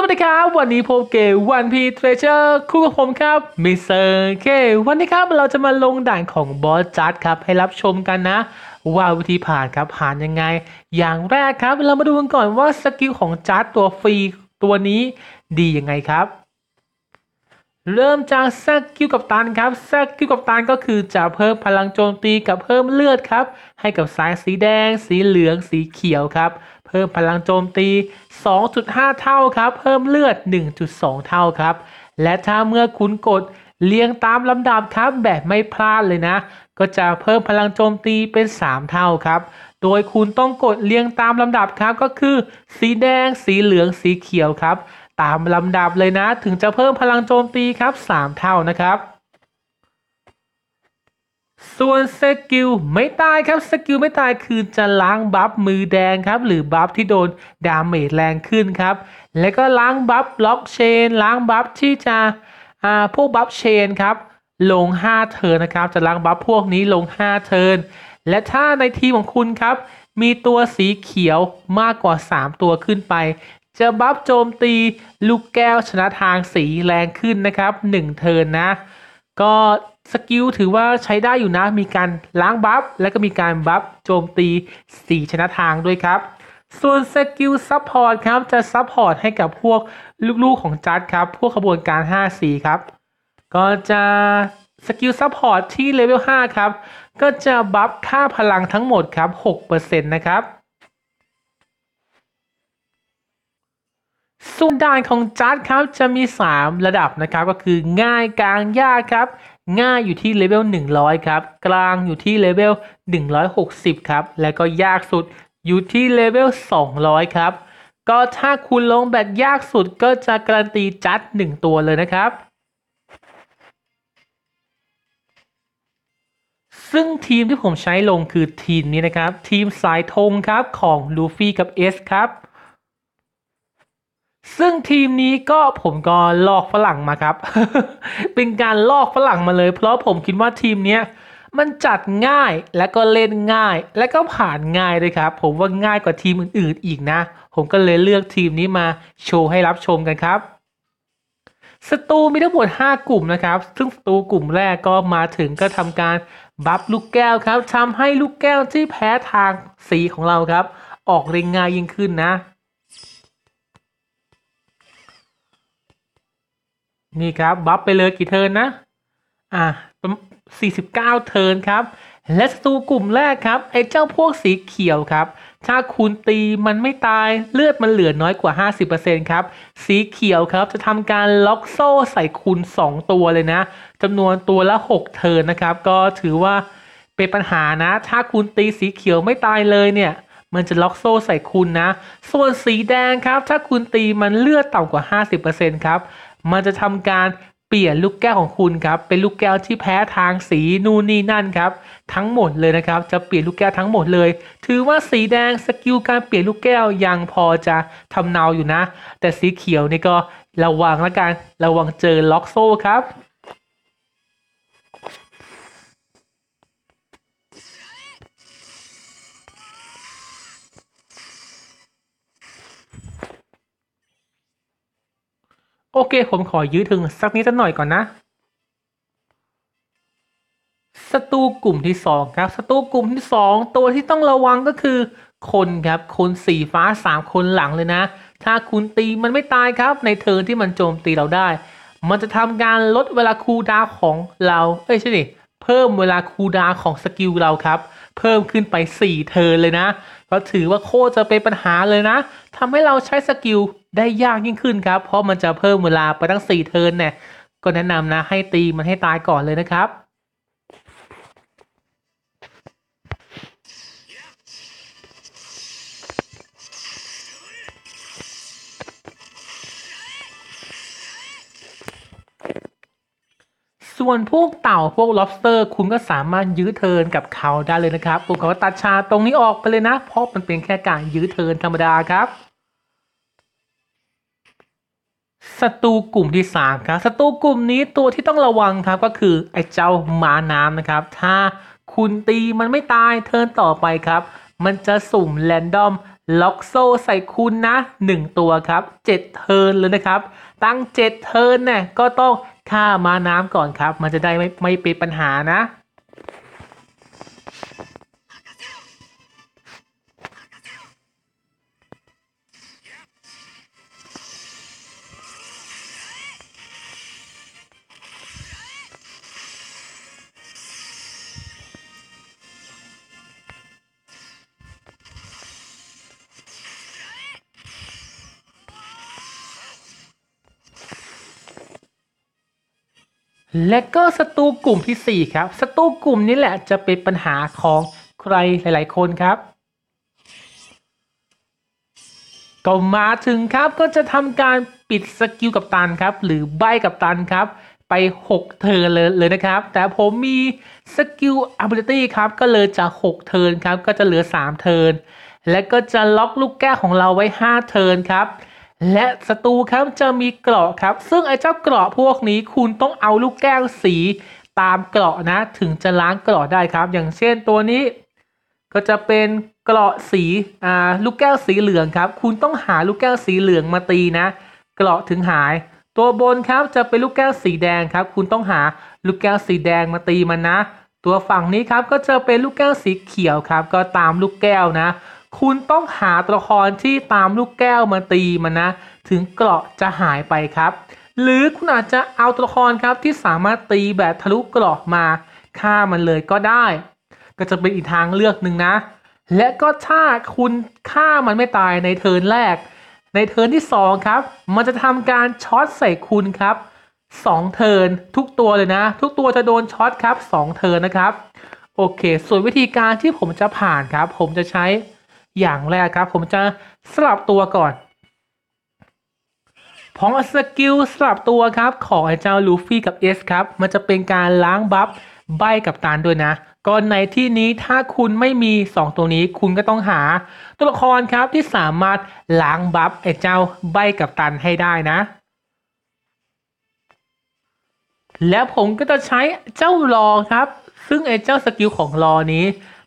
สวัสดีครับวันนี้ผมเกวันพีเทรเชอร์คู่กับผมครับ มิสเตอร์เกวันนี้ครับเราจะมาลงด่านของบอสจัดครับให้รับชมกันนะ ว่าวิธีผ่านครับผ่านยังไงอย่างแรกครับเรามาดูกันก่อนว่าสกิลของจัดตัวฟรีตัวนี้ดียังไงครับ เริ่มจากสกิลกับตันครับสกิลกับตันก็คือจะเพิ่มพลังโจมตีกับเพิ่มเลือดครับ ให้กับสายสีแดงสีเหลืองสีเขียวครับเพิ่มพลังโจมตี 2.5 เท่าครับ เพิ่มเลือด 1.2 เท่าครับ และถ้าเมื่อคุณกดเรียงตามลำดับครับแบบไม่พลาดเลยนะ ก็จะเพิ่มพลังโจมตีเป็น 3 เท่าครับ โดยคุณต้องกดเรียงตามลำดับครับก็คือ สีแดง สีเหลือง สีเขียวครับ ตามลำดับเลยนะ ถึงจะเพิ่มพลังโจมตีครับ 3 เท่านะครับส่วนสกิลไม่ตายครับสกิลไม่ตายคือจะล้างบัฟมือแดงครับ หรือบัฟที่โดนดาเมจแรงขึ้นครับ แล้วก็ล้างบัฟล็อกเชน ล้างบัฟที่จะอาพวกบัฟเชนครับลง 5 เทิร์นนะครับจะล้างบัฟพวกนี้ลง 5 เทิร์นและถ้าในทีมของคุณครับ มีตัวสีเขียวมากกว่า 3 ตัวขึ้นไป จะบัฟโจมตีลูกแก้วชนะทางสีแรงขึ้นนะครับ1เทิร์นนะ ก็สกิลถือว่าใช้ได้อยู่นะ มีการล้างบัฟและก็มีการบัฟโจมตี 4 ชนะทางด้วยครับ ส่วนสกิลซัพพอร์ตครับ จะซัพพอร์ตให้กับพวกลูกๆของจัดครับ พวกขบวนการ5-4ครับ ก็จะสกิลซัพพอร์ตที่เลเวล 5 ครับ ก็จะบัฟค่าพลังทั้งหมดครับ 6%นะครับส่วนด่านของจัดครับจะมี 3 ระดับนะครับ ก็คือง่ายกลางยากครับง่ายอยู่ที่เลเวล100 ครับ กลางอยู่ที่เลเวล160 ครับ และก็ยากสุดอยู่ที่เลเวล200 ครับ ก็ถ้าคุณลงแบบยากสุดก็จะการันตีจัด 1 ตัวเลยนะครับ ซึ่งทีมที่ผมใช้ลงคือทีมนี้นะครับ ทีมสายธงครับของลูฟี่กับเอสครับซึ่งทีมนี้ก็ผมก็ลอกฝรั่งมาครับ เป็นการลอกฝรั่งมาเลย เพราะผมคิดว่าทีมนี้มันจัดง่ายและก็เล่นง่ายและก็ผ่านง่ายเลยครับ ผมว่าง่ายกว่าทีมอื่น ๆอีกนะผมก็เลยเลือกทีมนี้มาโชว์ให้รับชมกันครับศัตรูมีทั้งหมด 5 กลุ่มนะครับ ซึ่งศัตรูกลุ่มแรกก็มาถึงก็ทำการบัฟลูกแก้วครับทำให้ลูกแก้วที่แพ้ทางสีของเราครับ ออกเร่งง่ายยิ่งขึ้นนะนี่ครับบัฟไปเลยกี่เทินนะอ่ะสสี่ิบเก้าเทินครับ และศัตรูกลุ่มแรกครับไอ้เจ้าพวกสีเขียวครับ ถ้าคุณตีมันไม่ตายเลือดมันเหลือน้อยกว่า 50%ครับ สีเขียวครับจะทำการล็อกโซ่ใส่คุณ 2 ตัวเลยนะจำนวนตัวละ 6 เทินนะครับ ก็ถือว่าเป็นปัญหานะ ถ้าคุณตีสีเขียวไม่ตายเลยเนี่ยมันจะล็อกโซ่ใส่คุณนะ ส่วนสีแดงครับถ้าคุณตีมันเลือดต่ำกว่า 50%ครับ มันจะทำการเปลี่ยนลูกแก้วของคุณครับเป็นลูกแก้วที่แพ้ทางสีนู่นนี่นั่นครับ ทั้งหมดเลยนะครับจะเปลี่ยนลูกแก้วทั้งหมดเลย ถือว่าสีแดงสกิลการเปลี่ยนลูกแก้วยังพอจะทำเนาอยู่นะ แต่สีเขียวนี่ก็ระวังละกัน ระวังเจอล็อกโซ่ครับโอเค ผมขอยื้อถึงสักนิดสักหน่อยก่อนนะศัตรูกลุ่มที่ 2 ครับศัตรูกลุ่มที่ 2 ตัวที่ต้องระวังก็คือ คนครับ คนสีฟ้า 3 คนหลังเลยนะ ถ้าคุณตีมันไม่ตายครับในเทิร์นที่มันโจมตีเราได้ มันจะทำการลดเวลาคูลดาวของเรา เอ้ยใช่ดิพิ่มเวลาคูดาของสกิลเราครับ เพิ่มขึ้นไป 4 เทิร์นเลยนะก็ถือว่าโคจะเป็นปัญหาเลยนะทำให้เราใช้สกิลได้ยากยิ่งขึ้นครับ เพราะมันจะเพิ่มเวลาไปตั้ง 4 เทิร์นเนี่ย ก็แนะนำนะให้ตีมันให้ตายก่อนเลยนะครับวนพวกเต่าพวก lobster คุณก็สามารถยื้อเทินกับเขาได้เลยนะครับผมขอตัดชาตรงนี้ออกไปเลยนะ เพราะมันเป็นแค่การยื้อเทินธรรมดาครับ ศัตรูกลุ่มที่ 3 ครับ ศัตรูกลุ่มนี้ตัวที่ต้องระวังครับก็คือไอ้เจ้าม้าน้ำนะครับ ถ้าคุณตีมันไม่ตายเทินต่อไปครับ มันจะสุ่มแรนดอมล็อกโซ่ใส่คูณนะ 1 ตัวครับ 7 เทิร์นเลยนะครับ ตั้ง 7 เทิร์นเนี่ย ก็ต้องฆ่ามาน้ำก่อนครับ มันจะได้ไม่ไม่เป็นปัญหานะและก็ศัตรูกลุ่มที่ 4 ครับศัตรูกลุ่มนี้แหละจะเป็นปัญหาของใครหลายๆคนครับก็มาถึงครับก็จะทำการปิดสกิลกับตันครับหรือใบกับตันครับ ไป 6เทิร์นเลยเลยนะครับแต่ผมมีสกิลอัพเดตี้ครับก็เลยจาก 6 เทิร์นครับ ก็จะเหลือ 3 เทิร์นและก็จะล็อกลูกแก้วของเราไว้ 5 เทิร์นครับและศัตรูครับจะมีเกราะครับ ซึ่งไอ้เจ้าเกราะพวกนี้คุณต้องเอาลูกแก้วสีตามเกราะนะ ถึงจะล้างเกราะได้ครับ อย่างเช่นตัวนี้ ก็จะเป็นเกราะสีอ่าลูกแก้วสีเหลืองครับ คุณต้องหาลูกแก้วสีเหลืองมาตีนะเกราะถึงหาย ตัวบนครับจะเป็นลูกแก้วสีแดงครับ คุณต้องหาลูกแก้วสีแดงมาตีมันนะตัวฝั่งนี้ครับก็จะเป็นลูกแก้วสีเขียวครับ ก็ตามลูกแก้วนะคุณต้องหาตัวละครที่ตามลูกแก้วมาตีมันนะ ถึงเกราะจะหายไปครับ หรือคุณอาจจะเอาตัวละครครับที่สามารถตีแบบทะลุเกราะมาฆ่ามันเลยก็ได้ ก็จะเป็นอีกทางเลือกหนึ่งนะ และก็ถ้าคุณฆ่ามันไม่ตายในเทิร์นแรก ในเทิร์นที่2ครับมันจะทำการช็อตใส่คุณครับ2เทิร์นทุกตัวเลยนะ ทุกตัวจะโดนช็อตครับ2เทิร์นนะครับโอเค ส่วนวิธีการที่ผมจะผ่านครับ ผมจะใช้อย่างแรกครับผมจะสลับตัวก่อนพร้อมสกิลสลับตัวครับ ของไอ้เจ้าลูฟี่กับเอสครับ มันจะเป็นการล้างบัฟใบกับตานด้วยนะก่อนในที่นี้ถ้าคุณไม่มี 2 ตัวนี้คุณก็ต้องหา ตัวละครครับที่สามารถล้างบัฟไอ้เจ้าใบกับตัน ให้ได้นะ แล้วผมก็จะใช้เจ้ารอครับ ซึ่งไอ้เจ้าสกิลของรอนี้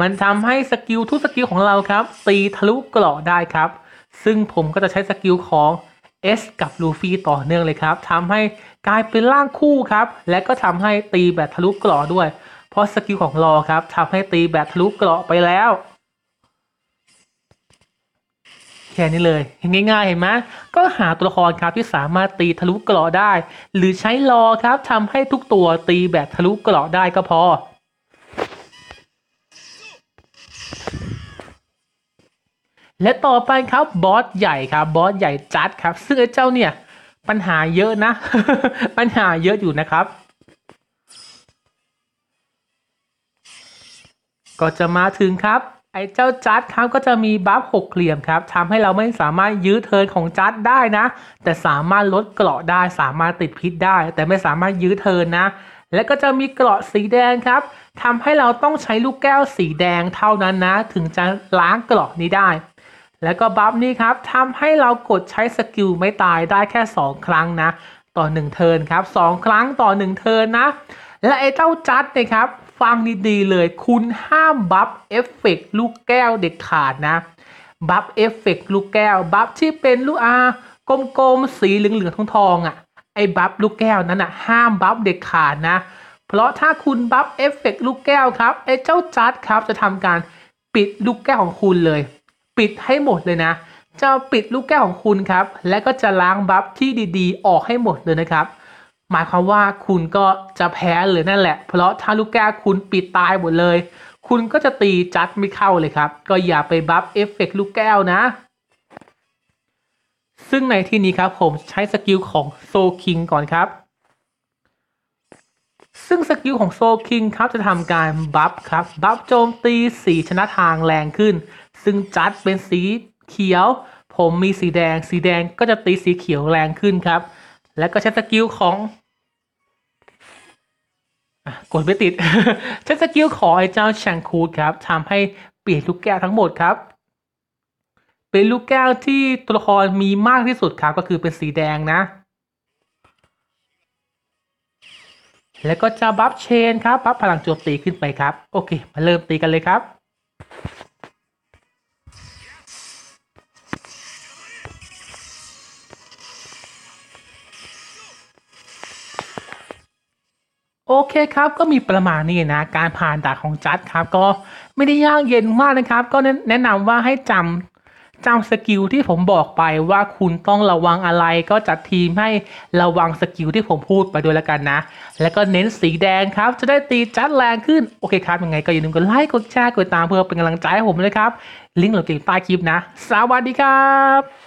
มันทำให้สกิลทุกสกิลของเราครับ ตีทะลุเกราะได้ครับ ซึ่งผมก็จะใช้สกิลของ S กับลูฟี่ต่อเนื่องเลยครับทำให้กลายเป็นร่างคู่ครับ และก็ทำให้ตีแบบทะลุเกราะด้วย เพราะสกิลของรอครับทำให้ตีแบบทะลุเกราะไปแล้ว แค่นี้เลยง่ายๆเห็นไหมก็หาตัวละครครับที่สามารถตีทะลุเกราะได้ หรือใช้รอครับทำให้ทุกตัวตีแบบทะลุเกราะได้ก็พอและต่อไปครับบอสใหญ่ครับบอสใหญ่จัดครับซึ่งไอ้เจ้าเนี่ยปัญหาเยอะนะ ปัญหาเยอะอยู่นะครับ ก็จะมาถึงครับ ไอ้เจ้าจัดครับก็จะมีบัฟหกเหลี่ยมครับทำให้เราไม่สามารถยื้อเทินของจัดได้นะ แต่สามารถลดเกราะได้ สามารถติดพิษได้ แต่ไม่สามารถยื้อเทินนะ และก็จะมีเกราะสีแดงครับทำให้เราต้องใช้ลูกแก้วสีแดงเท่านั้นนะ ถึงจะล้างเกราะนี้ได้แล้วก็บัฟนี้ครับทำให้เรากดใช้สกิลไม่ตายได้แค่ 2 ครั้งนะ ต่อ 1 เทิร์นครับ2ครั้งต่อ 1 เทิร์นนะ และไอ้เจ้าจัดนะครับ ฟังดีๆเลย คุณห้ามบัฟเอฟเฟกลูกแก้วเด็ดขาดนะบัฟเอฟเฟกลูกแก้วบัฟที่เป็นลูกอากลมๆสีเหลืองๆทองๆอ่ะไอ้บัฟลูกแก้วนั้นอ่ะห้ามบัฟเด็ดขาดนะเพราะถ้าคุณบัฟเอฟเฟกลูกแก้วครับไอ้เจ้าจัดครับจะทำการปิดลูกแก้วของคุณเลยปิดให้หมดเลยนะ จะปิดลูกแก้วของคุณครับ และก็จะล้างบัฟที่ดีๆ ออกให้หมดเลยนะครับ หมายความว่าคุณก็จะแพ้เลยนั่นแหละ เพราะถ้าลูกแก้วคุณปิดตายหมดเลย คุณก็จะตีจัดไม่เข้าเลยครับ ก็อย่าไปบัฟเอฟเฟกลูกแก้วนะ ซึ่งในที่นี้ครับผมใช้สกิลของ โซคิงก่อนครับ ซึ่งสกิลของโซคิงครับจะทำการบัฟครับ บัฟโจมตีสีชนะทางแรงขึ้นซึ่งจัดเป็นสีเขียว ผมมีสีแดงสีแดงก็จะตีสีเขียวแรงขึ้นครับ แล้วก็ใช้สกิลของกดไม่ติดใช้สกิลของไอ้เจ้าแชงคูดครับทำให้เปลี่ยนลูกแก้วทั้งหมดครับ เป็นลูกแก้วที่ตัวละครมีมากที่สุดครับ ก็คือเป็นสีแดงนะ แล้วก็จะบัฟเชนครับบัฟพลังโจมตีขึ้นไปครับโอเค มาเริ่มตีกันเลยครับโอเคครับก็มีประมาณนี้นะการผ่านด่านของจัดครับก็ไม่ได้ยากเย็นมากนะครับ ก็แนะนำว่าให้จำจำสกิลที่ผมบอกไปว่าคุณต้องระวังอะไร ก็จัดทีมให้ระวังสกิลที่ผมพูดไปด้วยแล้วกันนะแล้วก็เน้นสีแดงครับจะได้ตีจัดแรงขึ้นโอเคครับยังไงก็อย่าลืมกดไลค์ กดแชร์กดตามเพื่อเป็นกำลังใจให้ผมเลยครับ ลิงก์หลังเกมใต้คลิปนะสวัสดีครับ